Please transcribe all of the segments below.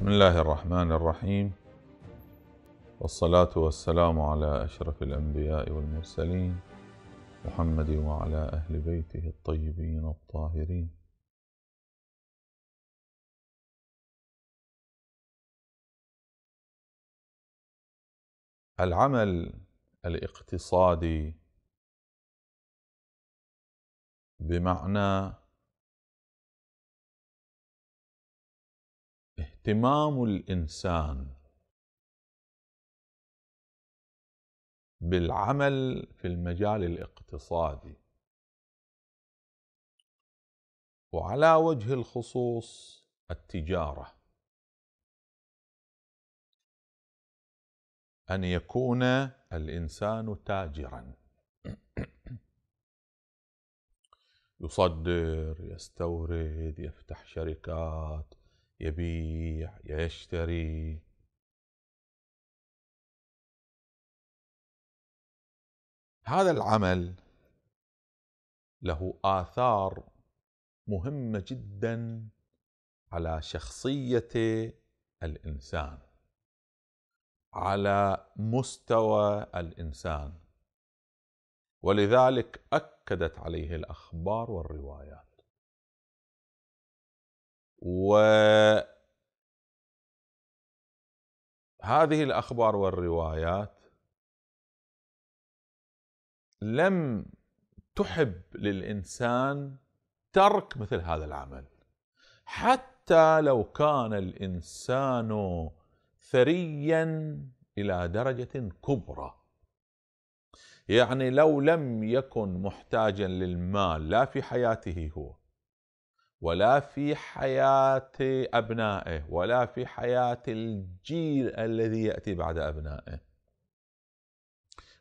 بسم الله الرحمن الرحيم والصلاة والسلام على أشرف الأنبياء والمرسلين محمد وعلى أهل بيته الطيبين الطاهرين العمل الاقتصادي بمعنى اهتمام الانسان بالعمل في المجال الاقتصادي وعلى وجه الخصوص التجاره ان يكون الانسان تاجرا يصدر يستورد يفتح شركات يبيع يشتري هذا العمل له آثار مهمة جدا على شخصية الإنسان على مستوى الإنسان ولذلك أكدت عليه الأخبار والروايات و هذه الاخبار والروايات لم تحب للانسان ترك مثل هذا العمل حتى لو كان الانسان ثريا الى درجه كبرى يعني لو لم يكن محتاجا للمال لا في حياته هو ولا في حياة أبنائه ولا في حياة الجيل الذي يأتي بعد أبنائه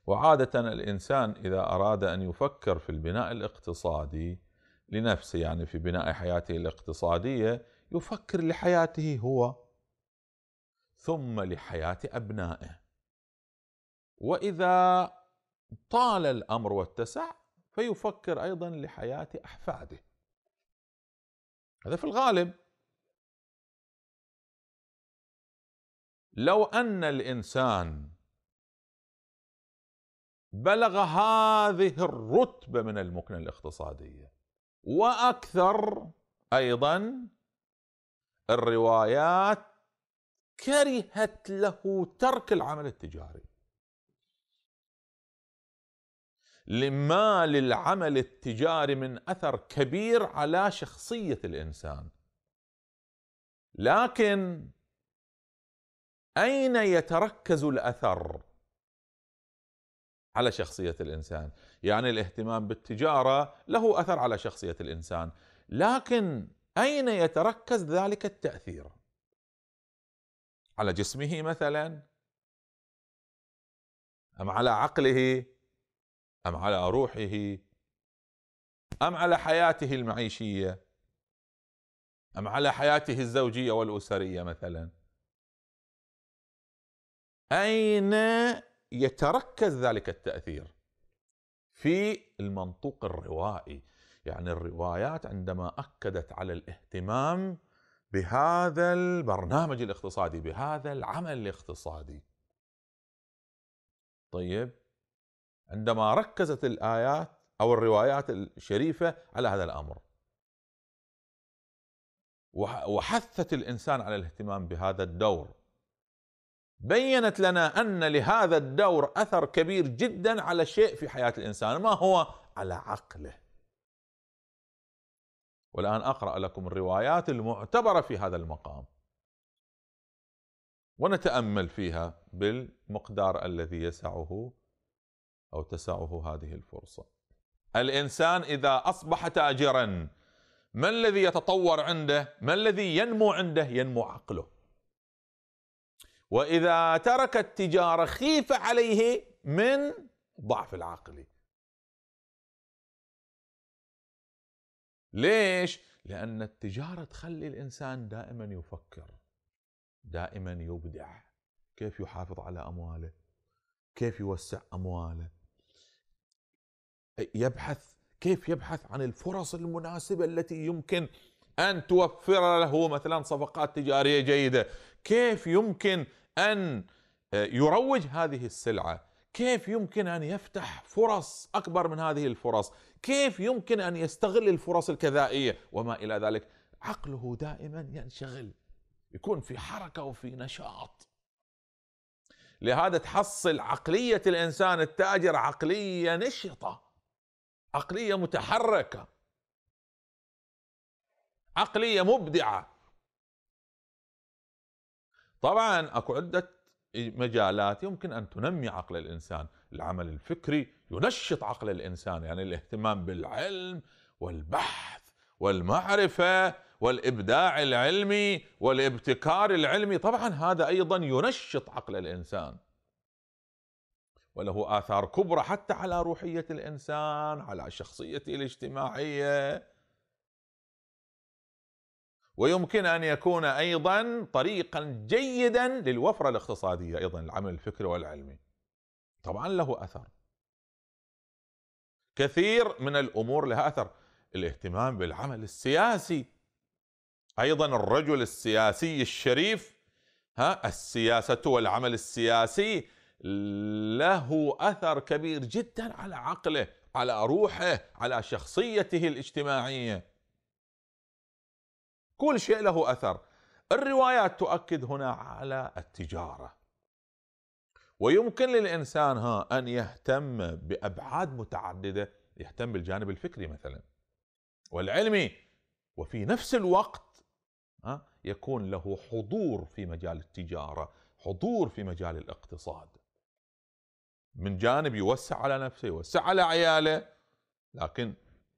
وعادة الإنسان إذا أراد أن يفكر في البناء الاقتصادي لنفسه يعني في بناء حياته الاقتصادية يفكر لحياته هو ثم لحياة أبنائه وإذا طال الأمر واتسع فيفكر أيضا لحياة أحفاده هذا في الغالب لو ان الانسان بلغ هذه الرتبه من المكنه الاقتصاديه واكثر ايضا الروايات كرهت له ترك العمل التجاري لما للعمل التجاري من اثر كبير على شخصيه الانسان لكن اين يتركز الاثر على شخصيه الانسان يعني الاهتمام بالتجاره له اثر على شخصيه الانسان لكن اين يتركز ذلك التاثير على جسمه مثلا ام على عقله أم على روحه أم على حياته المعيشية أم على حياته الزوجية والأسرية مثلا أين يتركز ذلك التأثير في المنطوق الروائي يعني الروايات عندما أكدت على الاهتمام بهذا البرنامج الاقتصادي بهذا العمل الاقتصادي طيب عندما ركزت الآيات أو الروايات الشريفة على هذا الأمر وحثت الإنسان على الاهتمام بهذا الدور بينت لنا أن لهذا الدور أثر كبير جدا على شيء في حياة الإنسان ما هو على عقله والآن أقرأ لكم الروايات المعتبرة في هذا المقام ونتأمل فيها بالمقدار الذي يسعه أو تسعه هذه الفرصة الإنسان إذا أصبح تاجرا ما الذي يتطور عنده ما الذي ينمو عنده ينمو عقله وإذا ترك التجارة خيف عليه من ضعف العقل ليش؟ لأن التجارة تخلي الإنسان دائما يفكر دائما يبدع كيف يحافظ على أمواله كيف يوسع أمواله يبحث كيف يبحث عن الفرص المناسبة التي يمكن أن توفر له مثلا صفقات تجارية جيدة كيف يمكن أن آه، يروج هذه السلعة كيف يمكن أن يفتح فرص أكبر من هذه الفرص كيف يمكن أن يستغل الفرص الكذائية وما إلى ذلك عقله دائما ينشغل يكون في حركة وفي نشاط لهذا تحصل عقلية الإنسان التاجر عقلية نشطة عقليه متحركه عقليه مبدعه طبعا اكو عده مجالات يمكن ان تنمي عقل الانسان، العمل الفكري ينشط عقل الانسان يعني الاهتمام بالعلم والبحث والمعرفه والابداع العلمي والابتكار العلمي، طبعا هذا ايضا ينشط عقل الانسان. وله آثار كبرى حتى على روحية الإنسان على شخصيته الاجتماعية ويمكن أن يكون أيضا طريقا جيدا للوفرة الاقتصادية أيضا العمل الفكري والعلمي طبعا له أثر كثير من الأمور لها أثر الاهتمام بالعمل السياسي أيضا الرجل السياسي الشريف ها السياسة والعمل السياسي له اثر كبير جدا على عقله على روحه على شخصيته الاجتماعيه كل شيء له اثر الروايات تؤكد هنا على التجاره ويمكن للانسان ها ان يهتم بابعاد متعدده يهتم بالجانب الفكري مثلا والعلمي وفي نفس الوقت يكون له حضور في مجال التجاره حضور في مجال الاقتصاد من جانب يوسع على نفسه يوسع على عياله لكن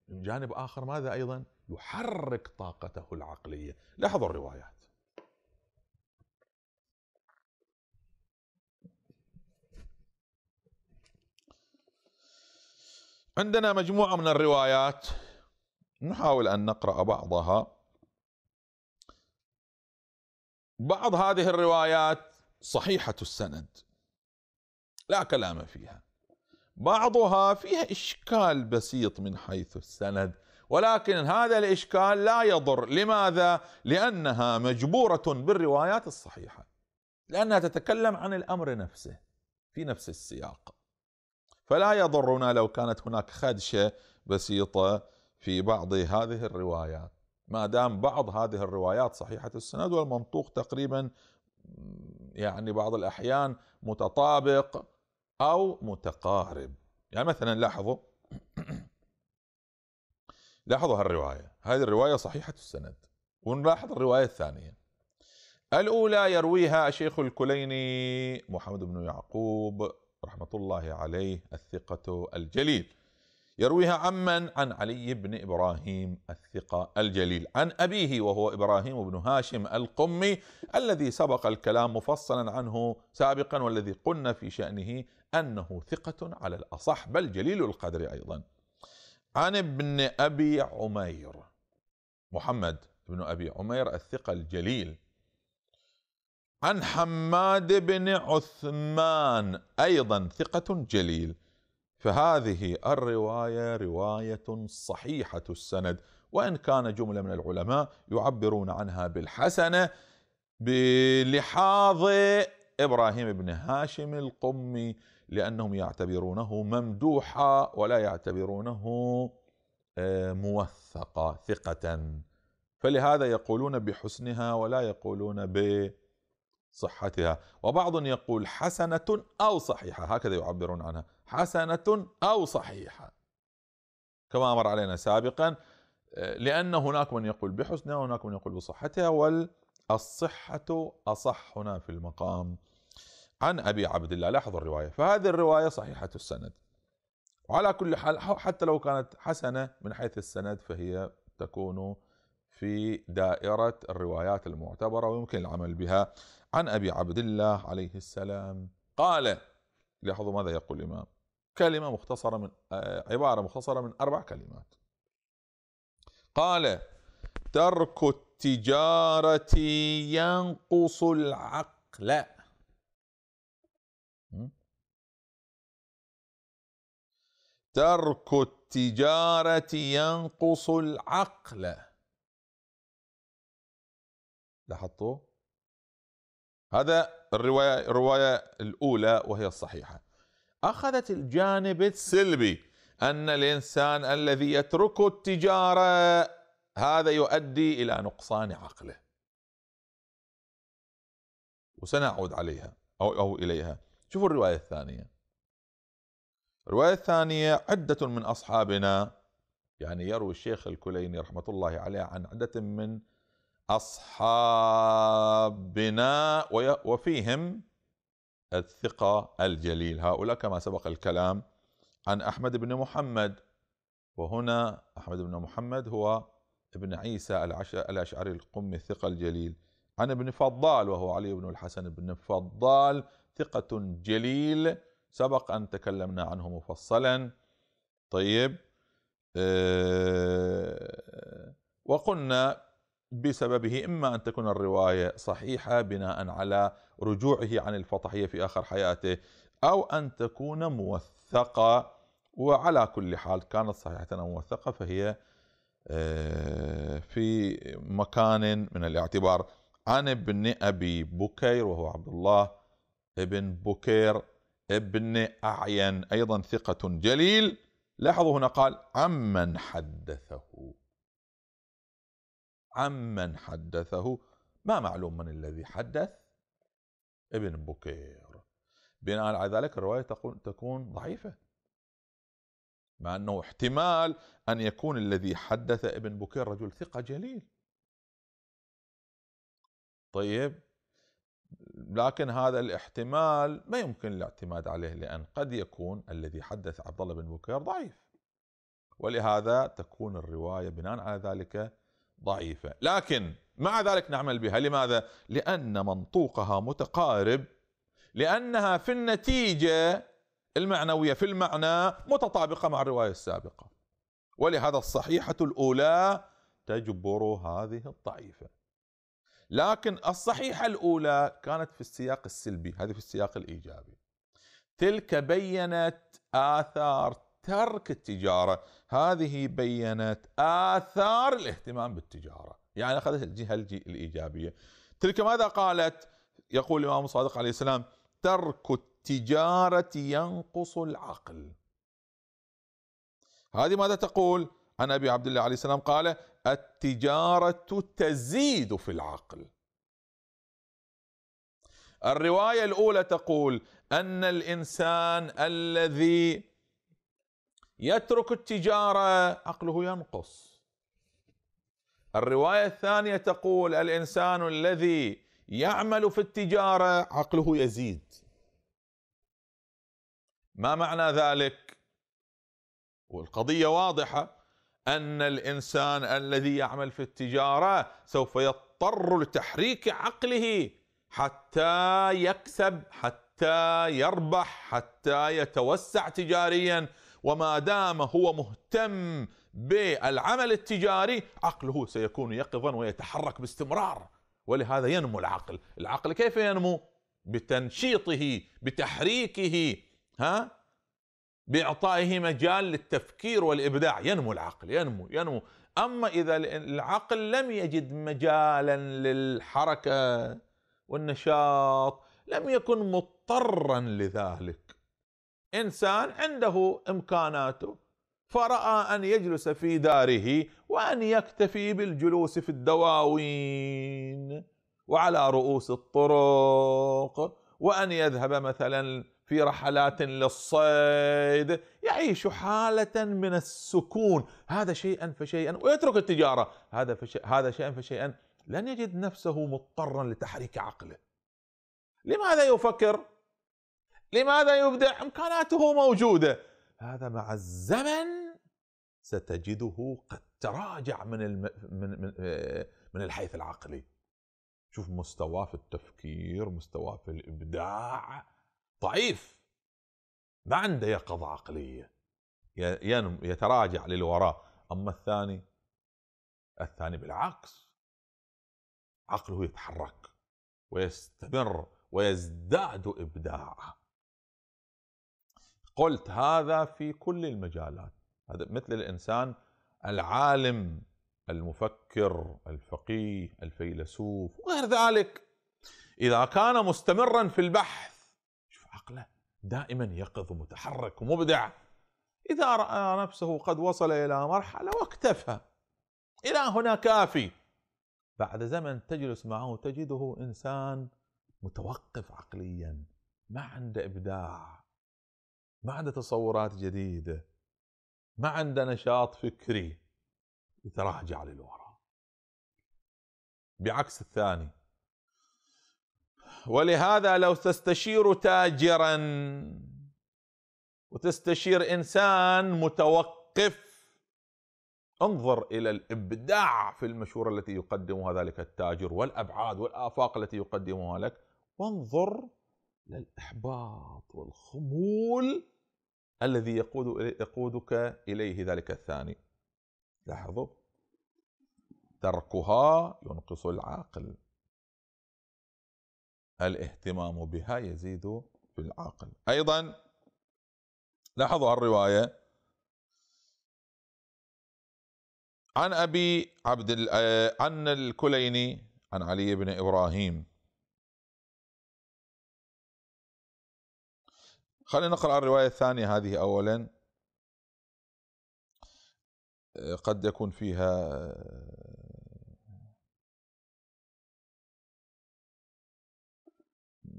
من جانب آخر ماذا أيضا يحرك طاقته العقلية لاحظوا الروايات عندنا مجموعة من الروايات نحاول أن نقرأ بعضها بعض هذه الروايات صحيحة السند لا كلام فيها بعضها فيها إشكال بسيط من حيث السند ولكن هذا الإشكال لا يضر لماذا؟ لأنها مجبورة بالروايات الصحيحة لأنها تتكلم عن الأمر نفسه في نفس السياق فلا يضرنا لو كانت هناك خدشة بسيطة في بعض هذه الروايات ما دام بعض هذه الروايات صحيحة السند والمنطوق تقريبا يعني بعض الأحيان متطابق أو متقارب يعني مثلا لاحظوا لاحظوا هالرواية هذه الرواية صحيحة السند ونلاحظ الرواية الثانية الأولى يرويها شيخ الكليني محمد بن يعقوب رحمة الله عليه الثقة الجليل يرويها عمن عن علي بن ابراهيم الثقه الجليل عن ابيه وهو ابراهيم بن هاشم القمي الذي سبق الكلام مفصلا عنه سابقا والذي قلنا في شانه انه ثقه على الاصح بل جليل القدر ايضا. عن ابن ابي عمير محمد بن ابي عمير الثقه الجليل عن حماد بن عثمان ايضا ثقه جليل فهذه الروايه روايه صحيحه السند وان كان جمله من العلماء يعبرون عنها بالحسنه بلحاظ ابراهيم بن هاشم القمي لانهم يعتبرونه ممدوحا ولا يعتبرونه آه، موثقا ثقة فلهذا يقولون بحسنها ولا يقولون بصحتها وبعض يقول حسنة أو صحيحة هكذا يعبرون عنها حسنة أو صحيحة كما مر علينا سابقا لأن هناك من يقول بحسنها وهناك من يقول بصحتها والصحة أصح هنا في المقام عن أبي عبد الله لاحظ الرواية فهذه الرواية صحيحة السند وعلى كل حال حتى لو كانت حسنة من حيث السند فهي تكون في دائرة الروايات المعتبرة ويمكن العمل بها عن أبي عبد الله عليه السلام قال لاحظوا ماذا يقول الإمام كلمة مختصرة من آه، عبارة مختصرة من أربع كلمات قال ترك التجارة ينقص العقل ترك التجارة ينقص العقل لاحظتوا هذا الرواية الرواية الأولى وهي الصحيحة اخذت الجانب السلبي ان الانسان الذي يترك التجاره هذا يؤدي الى نقصان عقله وسنعود عليها او او اليها شوفوا الروايه الثانيه الروايه الثانيه عده من اصحابنا يعني يروي الشيخ الكليني رحمه الله عليه عن عده من اصحابنا وفيهم الثقة الجليل هؤلاء كما سبق الكلام عن أحمد بن محمد وهنا أحمد بن محمد هو ابن عيسى الأشعري القمي الثقة الجليل عن ابن فضال وهو علي بن الحسن بن فضال ثقة جليل سبق أن تكلمنا عنه مفصلا طيب آه، وقلنا بسببه إما أن تكون الرواية صحيحة بناء على رجوعه عن الفطحية في آخر حياته أو أن تكون موثقة وعلى كل حال كانت صحيحة أو موثقة فهي آه، في مكان من الاعتبار عن ابن أبي بكير وهو عبد الله ابن بكير ابن أعين أيضا ثقة جليل لاحظوا هنا قال عمن حدثه عمن حدثه ما معلوم من الذي حدث ابن بكير بناء على ذلك الرواية تكون ضعيفة مع أنه احتمال أن يكون الذي حدث ابن بكير رجل ثقة جليل طيب لكن هذا الاحتمال ما يمكن الاعتماد عليه لأن قد يكون الذي حدث عبد الله بن بكير ضعيف ولهذا تكون الرواية بناء على ذلك ضعيفة لكن مع ذلك نعمل بها لماذا؟ لأن منطوقها متقارب لأنها في النتيجة المعنوية في المعنى متطابقة مع الرواية السابقة ولهذا الصحيحة الأولى تجبر هذه الضعيفة لكن الصحيحة الأولى كانت في السياق السلبي هذه في السياق الإيجابي تلك بينت آثار ترك التجاره، هذه بينت اثار الاهتمام بالتجاره، يعني اخذت الجهه الايجابيه. تلك ماذا قالت؟ يقول الامام الصادق عليه السلام: ترك التجاره ينقص العقل. هذه ماذا تقول؟ عن ابي عبد الله عليه السلام قال: التجاره تزيد في العقل. الروايه الاولى تقول ان الانسان الذي يترك التجارة عقله ينقص الرواية الثانية تقول الإنسان الذي يعمل في التجارة عقله يزيد ما معنى ذلك؟ والقضية واضحة أن الإنسان الذي يعمل في التجارة سوف يضطر لتحريك عقله حتى يكسب حتى يربح حتى يتوسع تجاريا وما دام هو مهتم بالعمل التجاري عقله سيكون يقظا ويتحرك باستمرار ولهذا ينمو العقل العقل كيف ينمو بتنشيطه بتحريكه ها باعطائه مجال للتفكير والابداع ينمو العقل ينمو ينمو اما اذا العقل لم يجد مجالا للحركه والنشاط لم يكن مضطرا لذلك انسان عنده امكاناته فراى ان يجلس في داره وان يكتفي بالجلوس في الدواوين وعلى رؤوس الطرق وان يذهب مثلا في رحلات للصيد يعيش حالة من السكون هذا شيئا فشيئا ويترك التجارة هذا فشي هذا شيئا فشيئا لن يجد نفسه مضطرا لتحريك عقله لماذا يفكر لماذا يبدع؟ إمكاناته موجودة هذا مع الزمن ستجده قد تراجع من الم... من من, آه، من الحيث العقلي شوف مستواه في التفكير مستواه في الإبداع ضعيف ما عنده يقظة عقلية يتراجع للوراء أما الثاني الثاني بالعكس عقله يتحرك ويستمر ويزداد إبداعه قلت هذا في كل المجالات هذا مثل الانسان العالم المفكر الفقيه الفيلسوف وغير ذلك اذا كان مستمرا في البحث شوف عقله دائما يقظ ومتحرك ومبدع اذا راى نفسه قد وصل الى مرحله واكتفى الى هنا كافي بعد زمن تجلس معه تجده انسان متوقف عقليا ما عنده ابداع ما عنده تصورات جديده ما عنده نشاط فكري يتراجع للوراء بعكس الثاني ولهذا لو تستشير تاجرا وتستشير انسان متوقف انظر الى الابداع في المشوره التي يقدمها ذلك التاجر والابعاد والافاق التي يقدمها لك وانظر للإحباط الإحباط والخمول الذي يقود يقودك إليه ذلك الثاني لاحظوا تركها ينقص العاقل الاهتمام بها يزيد بالعاقل أيضا لاحظوا الرواية عن أبي عبد عن الكليني عن علي بن إبراهيم خلينا نقرأ الرواية الثانية هذه أولا آه، قد يكون فيها آه،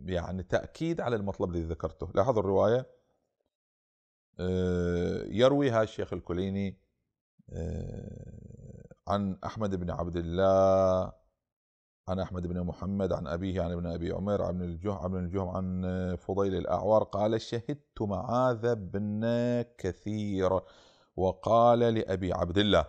يعني تأكيد على المطلب الذي ذكرته لاحظوا الرواية آه، يرويها الشيخ الكليني عن أحمد بن عبد الله عن أحمد بن محمد عن أبيه عن ابن أبي عمر عن الجهم عن الجهم عن فضيل الأعوار قال شهدت معاذ بن كثير وقال لأبي عبد الله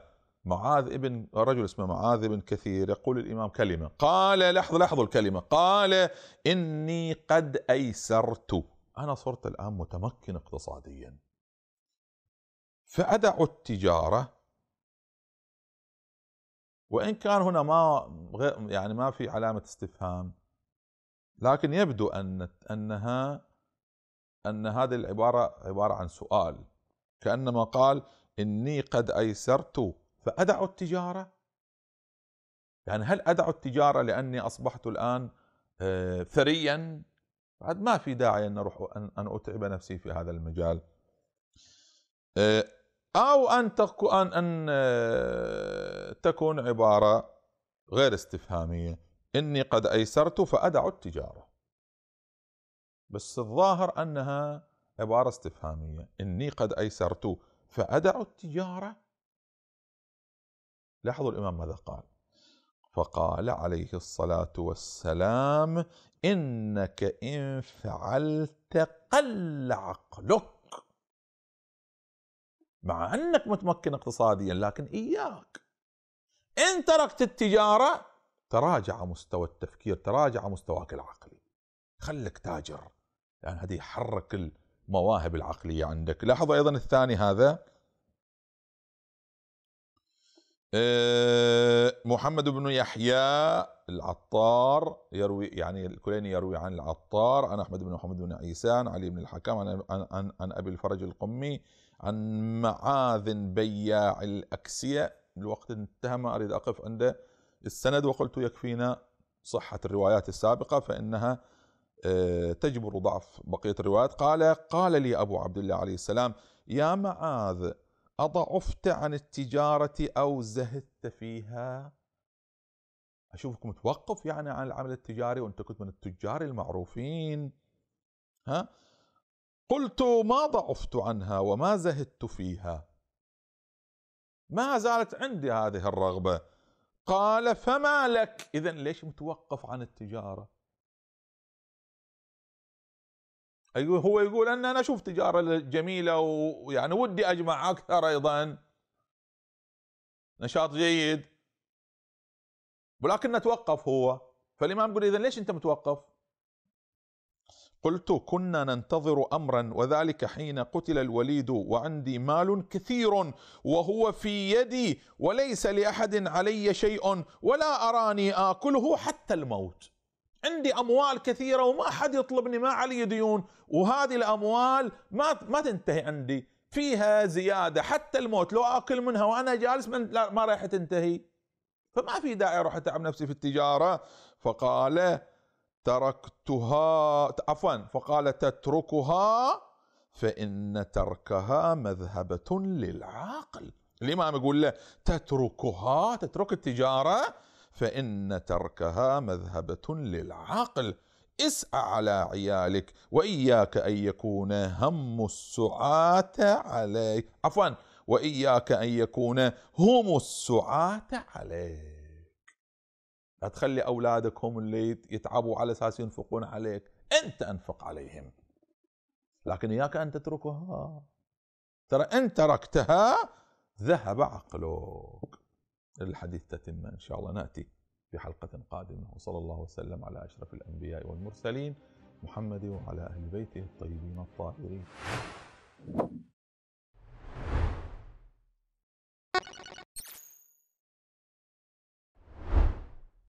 معاذ ابن رجل اسمه معاذ بن كثير يقول الإمام كلمة قال لحظة لحظة الكلمة قال إني قد أيسرت أنا صرت الآن متمكن اقتصاديا فأدع التجارة وان كان هنا ما يعني ما في علامه استفهام لكن يبدو ان انها ان هذه العباره عباره عن سؤال كانما قال اني قد ايسرت فادع التجاره يعني هل ادع التجاره لاني اصبحت الان آه، ثريا بعد ما في داعي ان اروح ان اتعب نفسي في هذا المجال آه، أو أن أن أن آه، تكون عبارة غير استفهامية إني قد أيسرت فأدع التجارة بس الظاهر أنها عبارة استفهامية إني قد أيسرت فأدع التجارة لاحظوا الإمام ماذا قال فقال عليه الصلاة والسلام إنك إن فعلت قل عقلك مع انك متمكن اقتصاديا لكن اياك ان تركت التجاره تراجع مستوى التفكير تراجع مستواك العقلي خلك تاجر لان يعني هذه يحرك المواهب العقليه عندك لاحظ ايضا الثاني هذا آه، محمد بن يحيى العطار يروي يعني الكليني يروي عن العطار عن احمد بن محمد بن عيسان علي بن الحكام عن عن, عن, عن ابي الفرج القمي عن معاذ بياع الأكسية الوقت انتهى ما أريد أقف عند السند وقلت يكفينا صحة الروايات السابقة فإنها آه، تجبر ضعف بقية الروايات قال قال لي أبو عبد الله عليه السلام يا معاذ أضعفت عن التجارة أو زهدت فيها أشوفك متوقف يعني عن العمل التجاري وأنت كنت من التجار المعروفين ها قلت ما ضعفت عنها وما زهدت فيها ما زالت عندي هذه الرغبه قال فما لك اذا ليش متوقف عن التجاره أيوه هو يقول ان انا اشوف تجاره جميله ويعني ودي اجمع اكثر ايضا نشاط جيد ولكن نتوقف هو فالامام يقول اذا ليش انت متوقف قلت كنا ننتظر امرا وذلك حين قتل الوليد وعندي مال كثير وهو في يدي وليس لاحد علي شيء ولا اراني اكله حتى الموت عندي اموال كثيره وما احد يطلبني ما علي ديون وهذه الاموال ما ما تنتهي عندي فيها زياده حتى الموت لو اكل منها وانا جالس من ما راح تنتهي فما في داعي اروح اتعب نفسي في التجاره فقال تركتها عفوا فقال تتركها فإن تركها مذهبة للعاقل الإمام يقول له تتركها تترك التجارة فإن تركها مذهبة للعاقل اسعى على عيالك وإياك أن يكون هم السعاة عليك عفوا وإياك أن يكون هم السعاة عليك هتخلي اولادك هم اللي يتعبوا على اساس ينفقون عليك انت انفق عليهم لكن اياك ان تتركها ترى ان تركتها ذهب عقلك الحديث تتم ان شاء الله ناتي في حلقه قادمه وصلى الله وسلم على اشرف الانبياء والمرسلين محمد وعلى اهل بيته الطيبين الطاهرين